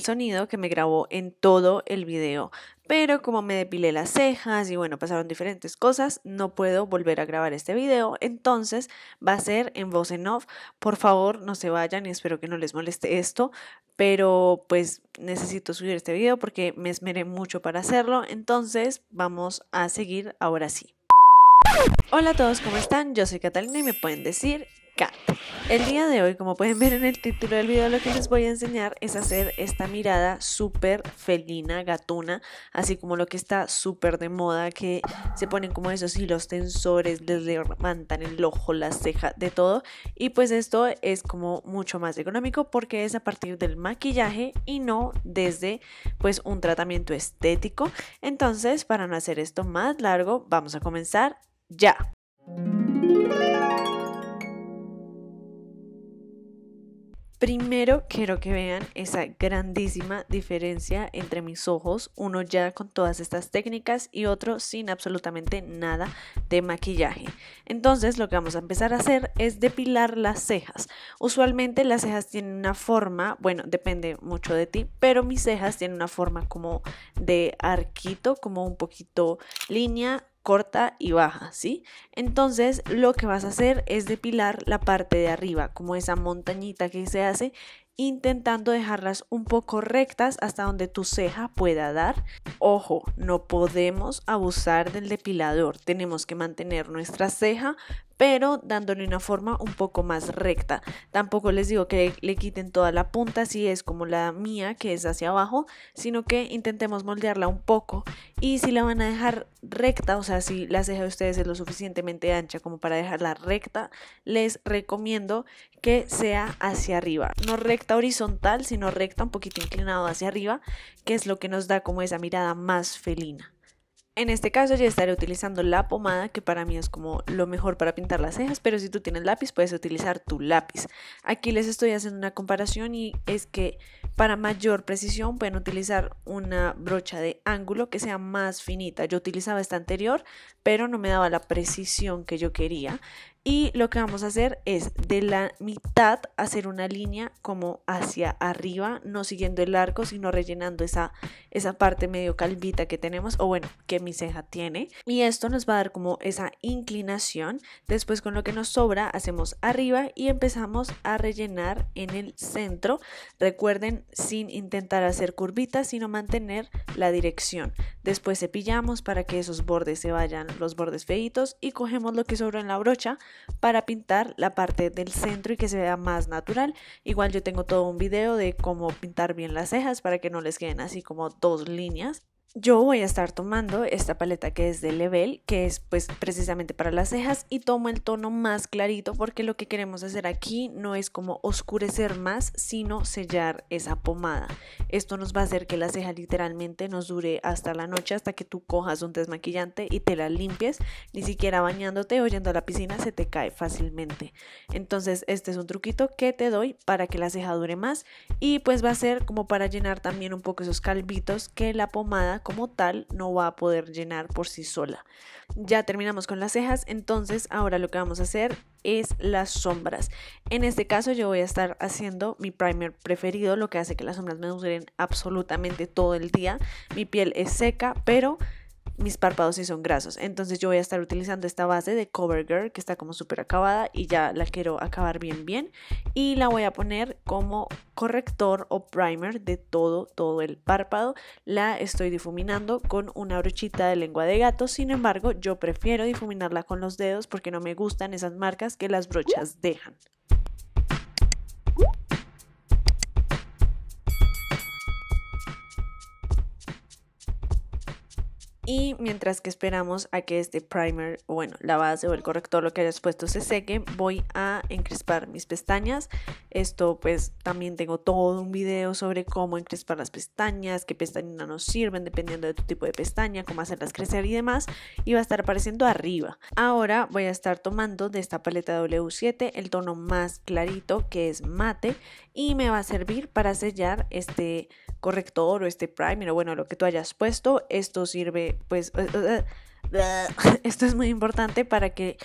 sonido que me grabó en todo el video. Pero como me depilé las cejas y bueno, pasaron diferentes cosas, no puedo volver a grabar este video. Entonces va a ser en voz en off. Por favor, no se vayan y espero que no les moleste esto. Pero pues necesito subir este video porque me esmeré mucho para hacerlo. Entonces vamos a seguir ahora sí. Hola a todos, ¿cómo están? Yo soy Catalina y me pueden decir el día de hoy, como pueden ver en el título del video, lo que les voy a enseñar es hacer esta mirada súper felina, gatuna, así como lo que está súper de moda, que se ponen como esos los tensores, les levantan el ojo, la ceja, de todo. Y pues esto es como mucho más económico porque es a partir del maquillaje y no desde pues un tratamiento estético. Entonces, para no hacer esto más largo, vamos a comenzar ya. Primero quiero que vean esa grandísima diferencia entre mis ojos, uno ya con todas estas técnicas y otro sin absolutamente nada de maquillaje. Entonces lo que vamos a empezar a hacer es depilar las cejas. Usualmente las cejas tienen una forma, bueno, depende mucho de ti, pero mis cejas tienen una forma como de arquito, como un poquito línea corta y baja, ¿sí? Entonces lo que vas a hacer es depilar la parte de arriba, como esa montañita que se hace, intentando dejarlas un poco rectas hasta donde tu ceja pueda dar. Ojo, no podemos abusar del depilador, tenemos que mantener nuestra ceja pero dándole una forma un poco más recta. Tampoco les digo que le, quiten toda la punta si es como la mía que es hacia abajo, sino que intentemos moldearla un poco y si la van a dejar recta, o sea, si la ceja de ustedes es lo suficientemente ancha como para dejarla recta, les recomiendo que sea hacia arriba, no recta horizontal, sino recta un poquito inclinado hacia arriba, que es lo que nos da como esa mirada más felina. En este caso ya estaré utilizando la pomada, que para mí es como lo mejor para pintar las cejas, pero si tú tienes lápiz puedes utilizar tu lápiz. Aquí les estoy haciendo una comparación y es que para mayor precisión pueden utilizar una brocha de ángulo que sea más finita. Yo utilizaba esta anterior, pero no me daba la precisión que yo quería y lo que vamos a hacer es de la mitad hacer una línea como hacia arriba, no siguiendo el arco, sino rellenando esa, esa parte medio calvita que tenemos, o bueno, que mi ceja tiene. Y esto nos va a dar como esa inclinación. Después con lo que nos sobra hacemos arriba y empezamos a rellenar en el centro. Recuerden sin intentar hacer curvitas, sino mantener la dirección. Después cepillamos para que esos bordes se vayan, los bordes feitos, y cogemos lo que sobra en la brocha para pintar la parte del centro y que se vea más natural. Igual yo tengo todo un video de cómo pintar bien las cejas para que no les queden así como dos líneas yo voy a estar tomando esta paleta que es de Level, que es pues precisamente para las cejas y tomo el tono más clarito porque lo que queremos hacer aquí no es como oscurecer más, sino sellar esa pomada. Esto nos va a hacer que la ceja literalmente nos dure hasta la noche, hasta que tú cojas un desmaquillante y te la limpies, ni siquiera bañándote o yendo a la piscina se te cae fácilmente. Entonces este es un truquito que te doy para que la ceja dure más y pues va a ser como para llenar también un poco esos calvitos que la pomada como tal no va a poder llenar por sí sola. Ya terminamos con las cejas, entonces ahora lo que vamos a hacer es las sombras. En este caso yo voy a estar haciendo mi primer preferido, lo que hace que las sombras me duren absolutamente todo el día. Mi piel es seca, pero mis párpados sí son grasos. Entonces yo voy a estar utilizando esta base de CoverGirl que está como súper acabada y ya la quiero acabar bien bien. Y la voy a poner como corrector o primer de todo, todo el párpado. La estoy difuminando con una brochita de lengua de gato. Sin embargo, yo prefiero difuminarla con los dedos porque no me gustan esas marcas que las brochas dejan. Y mientras que esperamos a que este primer, bueno, la base o el corrector, lo que hayas puesto, se seque, voy a encrispar mis pestañas. Esto pues también tengo todo un video sobre cómo encrespar las pestañas, qué pestañas nos sirven dependiendo de tu tipo de pestaña, cómo hacerlas crecer y demás. Y va a estar apareciendo arriba. Ahora voy a estar tomando de esta paleta W7 el tono más clarito que es mate y me va a servir para sellar este corrector o este primer o bueno, lo que tú hayas puesto, esto sirve, pues, eh, eh, eh, esto es muy importante para que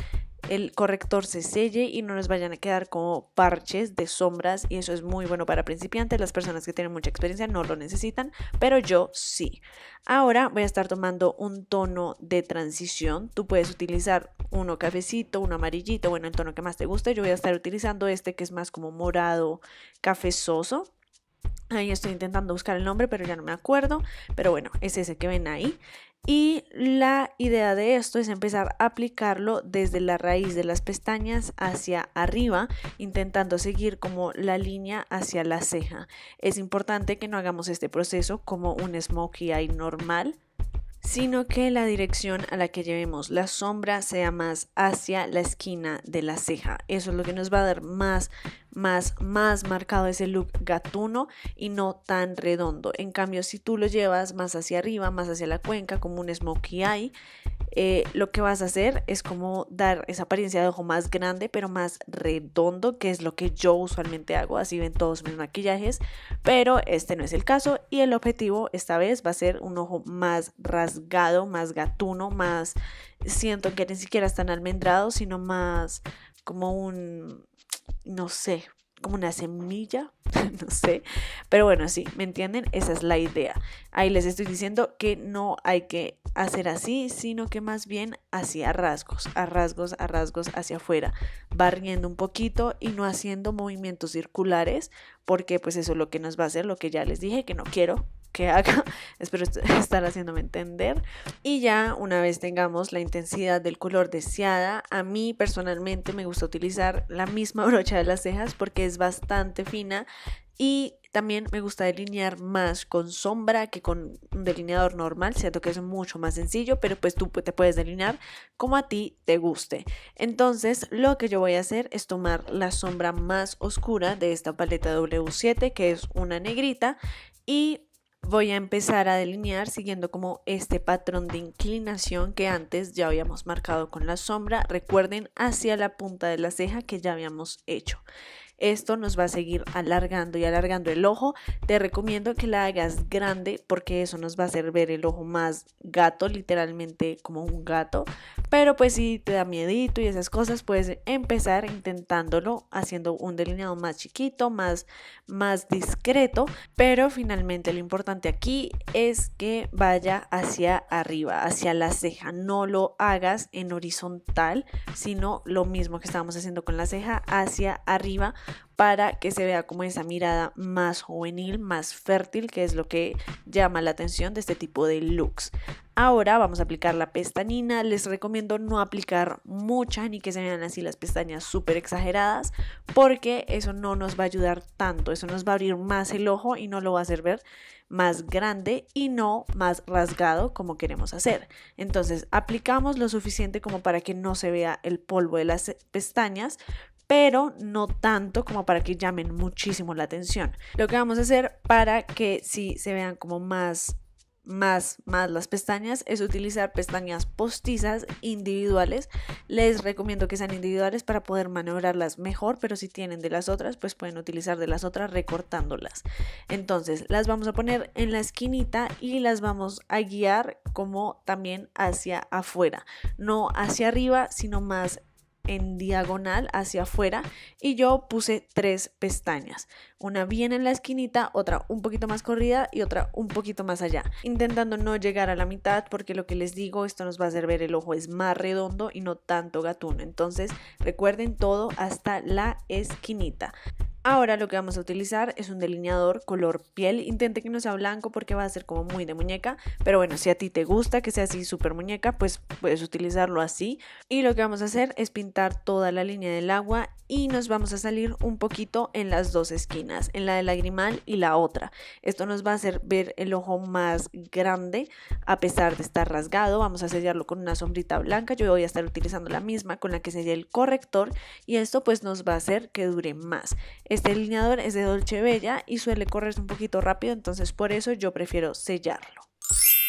el corrector se selle y no nos vayan a quedar como parches de sombras y eso es muy bueno para principiantes, las personas que tienen mucha experiencia no lo necesitan, pero yo sí. Ahora voy a estar tomando un tono de transición, tú puedes utilizar uno cafecito, uno amarillito, bueno, el tono que más te guste, yo voy a estar utilizando este que es más como morado cafezoso Ahí estoy intentando buscar el nombre, pero ya no me acuerdo. Pero bueno, es ese que ven ahí. Y la idea de esto es empezar a aplicarlo desde la raíz de las pestañas hacia arriba, intentando seguir como la línea hacia la ceja. Es importante que no hagamos este proceso como un smokey eye normal, sino que la dirección a la que llevemos la sombra sea más hacia la esquina de la ceja. Eso es lo que nos va a dar más, más, más marcado ese look gatuno y no tan redondo. En cambio, si tú lo llevas más hacia arriba, más hacia la cuenca, como un smokey eye, eh, lo que vas a hacer es como dar esa apariencia de ojo más grande, pero más redondo, que es lo que yo usualmente hago, así ven todos mis maquillajes, pero este no es el caso y el objetivo esta vez va a ser un ojo más rasgado, más gatuno, más, siento que ni siquiera están almendrados, almendrado, sino más como un, no sé, como una semilla, no sé. Pero bueno, sí, ¿me entienden? Esa es la idea. Ahí les estoy diciendo que no hay que hacer así, sino que más bien hacia rasgos, a rasgos, a rasgos hacia afuera, barriendo un poquito y no haciendo movimientos circulares, porque pues eso es lo que nos va a hacer, lo que ya les dije que no quiero, que haga. Espero estar haciéndome entender. Y ya una vez tengamos la intensidad del color deseada, a mí personalmente me gusta utilizar la misma brocha de las cejas porque es bastante fina y también me gusta delinear más con sombra que con un delineador normal. Siento que es mucho más sencillo, pero pues tú te puedes delinear como a ti te guste. Entonces, lo que yo voy a hacer es tomar la sombra más oscura de esta paleta W7, que es una negrita, y voy a empezar a delinear siguiendo como este patrón de inclinación que antes ya habíamos marcado con la sombra, recuerden hacia la punta de la ceja que ya habíamos hecho. Esto nos va a seguir alargando y alargando el ojo. Te recomiendo que la hagas grande porque eso nos va a hacer ver el ojo más gato, literalmente como un gato. Pero pues si te da miedito y esas cosas, puedes empezar intentándolo haciendo un delineado más chiquito, más, más discreto. Pero finalmente lo importante aquí es que vaya hacia arriba, hacia la ceja. No lo hagas en horizontal, sino lo mismo que estábamos haciendo con la ceja hacia arriba para que se vea como esa mirada más juvenil, más fértil, que es lo que llama la atención de este tipo de looks. Ahora vamos a aplicar la pestañina, les recomiendo no aplicar mucha ni que se vean así las pestañas súper exageradas porque eso no nos va a ayudar tanto, eso nos va a abrir más el ojo y no lo va a hacer ver más grande y no más rasgado como queremos hacer. Entonces aplicamos lo suficiente como para que no se vea el polvo de las pestañas, pero no tanto como para que llamen muchísimo la atención. Lo que vamos a hacer para que sí se vean como más más, más las pestañas es utilizar pestañas postizas individuales. Les recomiendo que sean individuales para poder maniobrarlas mejor, pero si tienen de las otras, pues pueden utilizar de las otras recortándolas. Entonces, las vamos a poner en la esquinita y las vamos a guiar como también hacia afuera, no hacia arriba, sino más en diagonal hacia afuera y yo puse tres pestañas, una bien en la esquinita, otra un poquito más corrida y otra un poquito más allá, intentando no llegar a la mitad porque lo que les digo, esto nos va a hacer ver el ojo es más redondo y no tanto gatuno, entonces recuerden todo hasta la esquinita. Ahora lo que vamos a utilizar es un delineador color piel. Intente que no sea blanco porque va a ser como muy de muñeca. Pero bueno, si a ti te gusta que sea así súper muñeca, pues puedes utilizarlo así. Y lo que vamos a hacer es pintar toda la línea del agua y nos vamos a salir un poquito en las dos esquinas, en la del lagrimal y la otra. Esto nos va a hacer ver el ojo más grande a pesar de estar rasgado. Vamos a sellarlo con una sombrita blanca. Yo voy a estar utilizando la misma con la que sellé el corrector y esto pues nos va a hacer que dure más. Este delineador es de Dolce Bella y suele correrse un poquito rápido, entonces por eso yo prefiero sellarlo.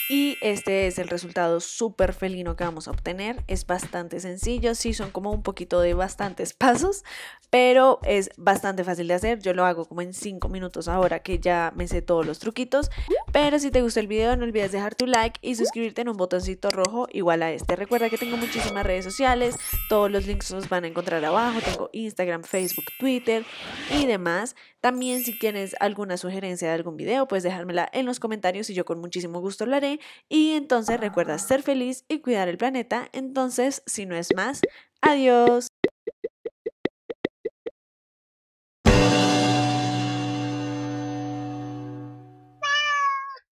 Y este es el resultado súper felino que vamos a obtener. Es bastante sencillo, sí son como un poquito de bastantes pasos, pero es bastante fácil de hacer. Yo lo hago como en 5 minutos ahora que ya me sé todos los truquitos. Pero si te gustó el video no olvides dejar tu like y suscribirte en un botoncito rojo igual a este. Recuerda que tengo muchísimas redes sociales, todos los links los van a encontrar abajo. Tengo Instagram, Facebook, Twitter y demás. También si tienes alguna sugerencia de algún video puedes dejármela en los comentarios y yo con muchísimo gusto lo haré y entonces recuerda ser feliz y cuidar el planeta. Entonces, si no es más, adiós.